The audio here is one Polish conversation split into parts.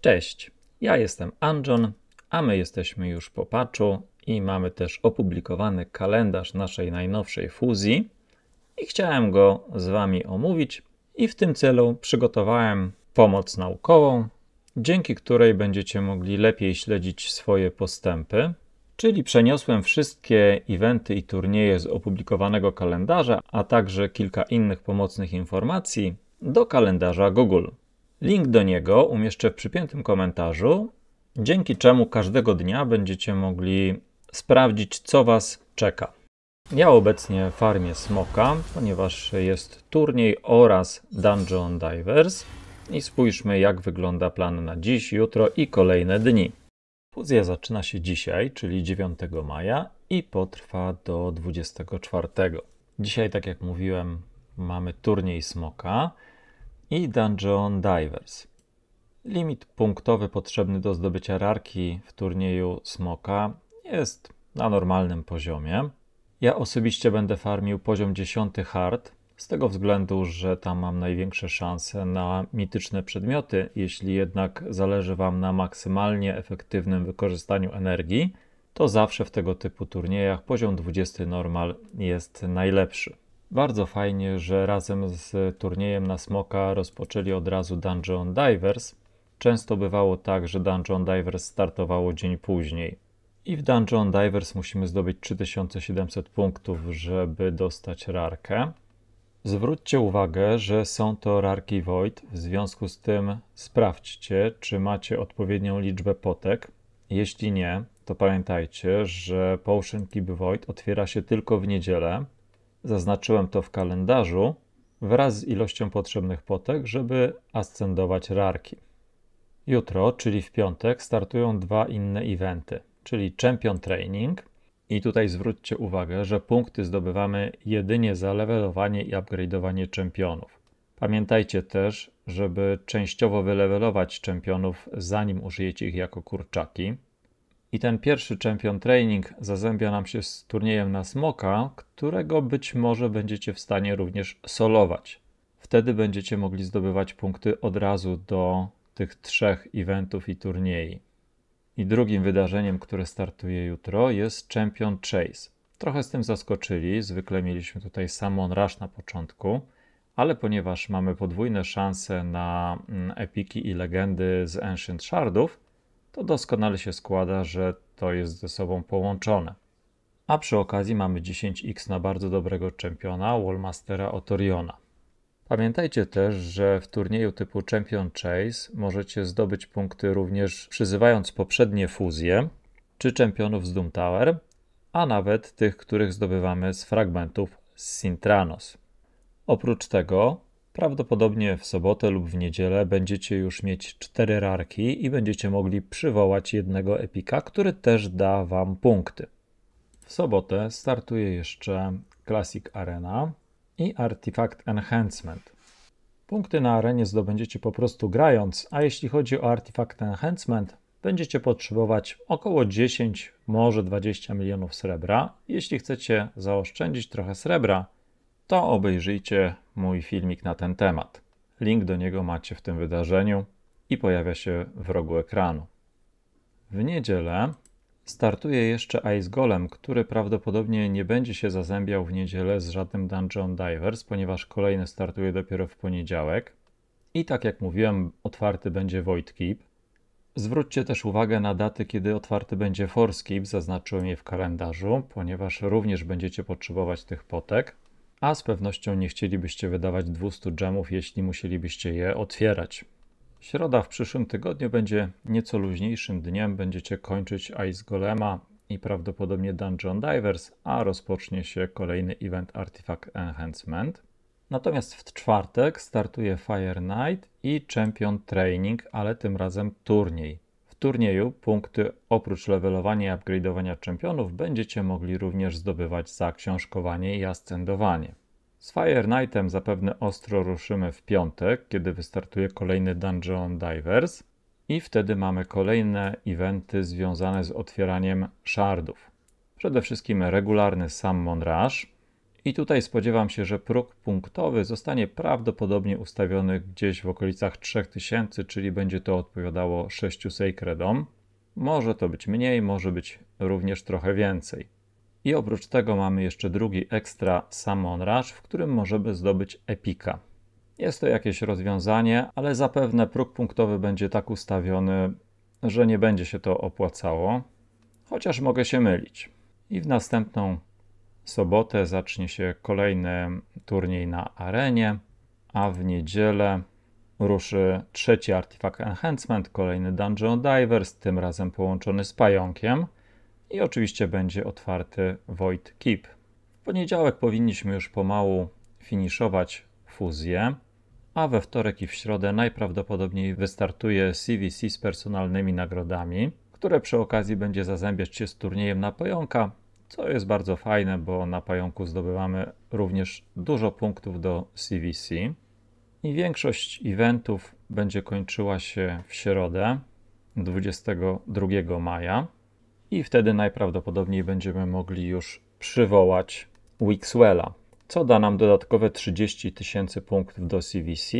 Cześć, ja jestem Anjon, a my jesteśmy już po patchu i mamy też opublikowany kalendarz naszej najnowszej fuzji i chciałem go z Wami omówić i w tym celu przygotowałem pomoc naukową, dzięki której będziecie mogli lepiej śledzić swoje postępy, czyli przeniosłem wszystkie eventy i turnieje z opublikowanego kalendarza, a także kilka innych pomocnych informacji do kalendarza Google. Link do niego umieszczę w przypiętym komentarzu, dzięki czemu każdego dnia będziecie mogli sprawdzić, co Was czeka. Ja obecnie farmię smoka, ponieważ jest turniej oraz Dungeon Divers. I spójrzmy, jak wygląda plan na dziś, jutro i kolejne dni. Fuzja zaczyna się dzisiaj, czyli 9 maja i potrwa do 24. Dzisiaj, tak jak mówiłem, mamy turniej smoka i Dungeon Divers. Limit punktowy potrzebny do zdobycia rarki w turnieju Smoka jest na normalnym poziomie. Ja osobiście będę farmił poziom 10 hard, z tego względu, że tam mam największe szanse na mityczne przedmioty. Jeśli jednak zależy Wam na maksymalnie efektywnym wykorzystaniu energii, to zawsze w tego typu turniejach poziom 20 normal jest najlepszy. Bardzo fajnie, że razem z turniejem na Smoka rozpoczęli od razu Dungeon Divers. Często bywało tak, że Dungeon Divers startowało dzień później. I w Dungeon Divers musimy zdobyć 3700 punktów, żeby dostać rarkę. Zwróćcie uwagę, że są to rarki Void, w związku z tym sprawdźcie, czy macie odpowiednią liczbę potek. Jeśli nie, to pamiętajcie, że Potion Keep Void otwiera się tylko w niedzielę, Zaznaczyłem to w kalendarzu wraz z ilością potrzebnych potek, żeby ascendować rarki. Jutro, czyli w piątek, startują dwa inne eventy, czyli Champion Training i tutaj zwróćcie uwagę, że punkty zdobywamy jedynie za levelowanie i upgrade'owanie czempionów. Pamiętajcie też, żeby częściowo wylewelować czempionów zanim użyjecie ich jako kurczaki, i ten pierwszy Champion Training zazębia nam się z turniejem na Smoka, którego być może będziecie w stanie również solować. Wtedy będziecie mogli zdobywać punkty od razu do tych trzech eventów i turniej. I drugim wydarzeniem, które startuje jutro, jest Champion Chase. Trochę z tym zaskoczyli, zwykle mieliśmy tutaj Samon Rush na początku, ale ponieważ mamy podwójne szanse na mm, epiki i legendy z Ancient Shardów, to doskonale się składa, że to jest ze sobą połączone. A przy okazji mamy 10x na bardzo dobrego czempiona, Wallmastera Otoriona. Pamiętajcie też, że w turnieju typu Champion Chase możecie zdobyć punkty również przyzywając poprzednie fuzje, czy czempionów z Doom Tower, a nawet tych, których zdobywamy z fragmentów z Sintranos. Oprócz tego Prawdopodobnie w sobotę lub w niedzielę będziecie już mieć cztery rarki i będziecie mogli przywołać jednego epika, który też da Wam punkty. W sobotę startuje jeszcze Classic Arena i Artifact Enhancement. Punkty na arenie zdobędziecie po prostu grając, a jeśli chodzi o Artifact Enhancement, będziecie potrzebować około 10, może 20 milionów srebra. Jeśli chcecie zaoszczędzić trochę srebra, to obejrzyjcie mój filmik na ten temat. Link do niego macie w tym wydarzeniu i pojawia się w rogu ekranu. W niedzielę startuje jeszcze Ice Golem, który prawdopodobnie nie będzie się zazębiał w niedzielę z żadnym Dungeon Divers, ponieważ kolejny startuje dopiero w poniedziałek. I tak jak mówiłem, otwarty będzie Void Keep. Zwróćcie też uwagę na daty, kiedy otwarty będzie Keep, zaznaczyłem je w kalendarzu, ponieważ również będziecie potrzebować tych potek a z pewnością nie chcielibyście wydawać 200 dżemów, jeśli musielibyście je otwierać. Środa w przyszłym tygodniu będzie nieco luźniejszym dniem, będziecie kończyć Ice Golema i prawdopodobnie Dungeon Divers, a rozpocznie się kolejny event Artifact Enhancement. Natomiast w czwartek startuje Fire Night i Champion Training, ale tym razem turniej turnieju punkty oprócz levelowania i upgrade'owania czempionów będziecie mogli również zdobywać za książkowanie i ascendowanie. Z Fire Knightem zapewne ostro ruszymy w piątek, kiedy wystartuje kolejny Dungeon Divers i wtedy mamy kolejne eventy związane z otwieraniem shardów. Przede wszystkim regularny Summon Rush, i tutaj spodziewam się, że próg punktowy zostanie prawdopodobnie ustawiony gdzieś w okolicach 3000, czyli będzie to odpowiadało 6 sacredom. Może to być mniej, może być również trochę więcej. I oprócz tego mamy jeszcze drugi ekstra Summon Rush, w którym możemy zdobyć epika. Jest to jakieś rozwiązanie, ale zapewne próg punktowy będzie tak ustawiony, że nie będzie się to opłacało, chociaż mogę się mylić. I w następną sobotę zacznie się kolejny turniej na arenie, a w niedzielę ruszy trzeci Artifact Enhancement, kolejny Dungeon Divers, tym razem połączony z pająkiem i oczywiście będzie otwarty Void Keep. W poniedziałek powinniśmy już pomału finiszować fuzję, a we wtorek i w środę najprawdopodobniej wystartuje CVC z personalnymi nagrodami, które przy okazji będzie zazębiać się z turniejem na pająka, co jest bardzo fajne, bo na pająku zdobywamy również dużo punktów do CVC. I większość eventów będzie kończyła się w środę 22 maja. I wtedy najprawdopodobniej będziemy mogli już przywołać Wixwella, co da nam dodatkowe 30 tysięcy punktów do CVC,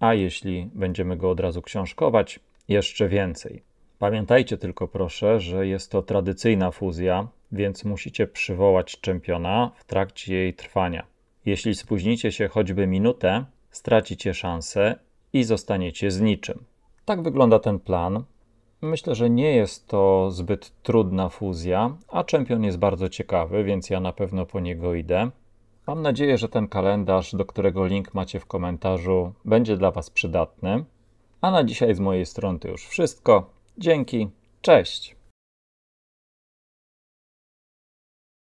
a jeśli będziemy go od razu książkować, jeszcze więcej. Pamiętajcie tylko proszę, że jest to tradycyjna fuzja, więc musicie przywołać czempiona w trakcie jej trwania. Jeśli spóźnicie się choćby minutę, stracicie szansę i zostaniecie z niczym. Tak wygląda ten plan. Myślę, że nie jest to zbyt trudna fuzja, a czempion jest bardzo ciekawy, więc ja na pewno po niego idę. Mam nadzieję, że ten kalendarz, do którego link macie w komentarzu, będzie dla Was przydatny. A na dzisiaj z mojej strony to już wszystko. Dzięki, cześć.